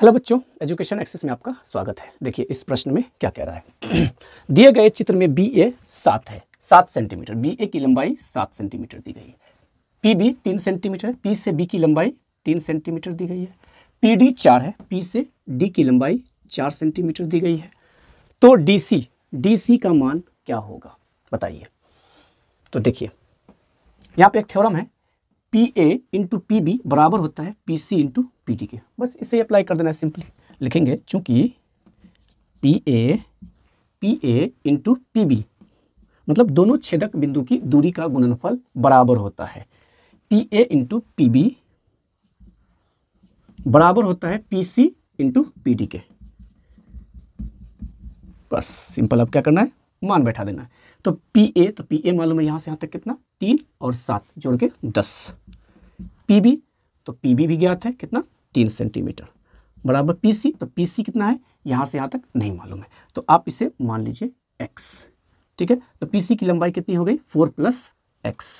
hello बच्चों education access में आपका स्वागत है देखिए इस प्रश्न में क्या कह रहा है दिए गए चित्र में बी ए सात है सात सेंटीमीटर बी ए की लंबाई सात सेंटीमीटर दी गई है पी बी तीन सेंटीमीटर पी से बी की लंबाई तीन सेंटीमीटर दी गई है पी डी चार है पी से डी की लंबाई चार सेंटीमीटर दी गई है तो डी सी डी सी का मान क्या होगा बताइए तो देखिए यहाँ पे एक थ्योरम है P A into P B बराबर होता है P C into P T के बस इसे अप्लाई कर देना है सिंपली लिखेंगे चूंकि P A P A into P B मतलब दोनों छेदक बिंदु की दूरी का गुणनफल बराबर होता है P A into P B बराबर होता है P C into P T के बस सिंपल अब क्या करना है मान बैठा देना है तो पी ए तो पी ए मालूम है यहां से यहां तक कितना तीन और सात जोड़ के दस पी बी तो पी बी भी ज्ञात है कितना तीन सेंटीमीटर बराबर पी सी तो पी सी कितना है यहां से यहां तक नहीं मालूम है तो आप इसे मान लीजिए एक्स ठीक है तो पी सी की लंबाई कितनी हो गई four plus X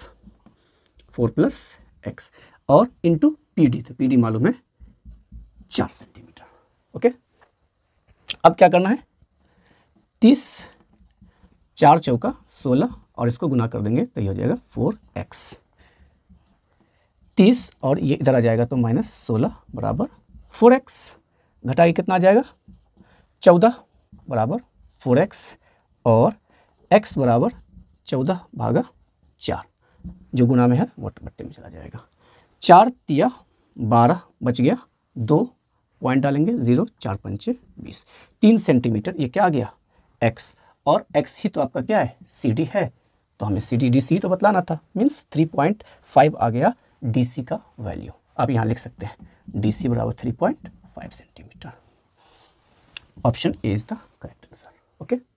four plus X और इंटू पी डी तो पी डी मालूम है चार सेंटीमीटर ओके अब क्या करना है तीस चार चौका सोलह और इसको गुना कर देंगे तो ये हो जाएगा फोर एक्स तीस और ये इधर आ जाएगा तो माइनस सोलह बराबर फोर एक्स घटा के कितना आ जाएगा चौदह बराबर फोर एक्स और एक्स बराबर चौदह भागा चार जो गुना में है वो बट्टे में चला जाएगा चार तिया बारह बच गया दो पॉइंट डालेंगे जीरो चार पंचे बीस तीन सेंटीमीटर ये क्या आ गया एक्स और एक्स ही तो आपका क्या है सी डी है तो हमें सी डी डी सी तो बतलाना था मीन्स थ्री पॉइंट फाइव आ गया डी सी का वैल्यू आप यहाँ लिख सकते हैं डी सी बराबर three point five centimetre option A is the correct answer okay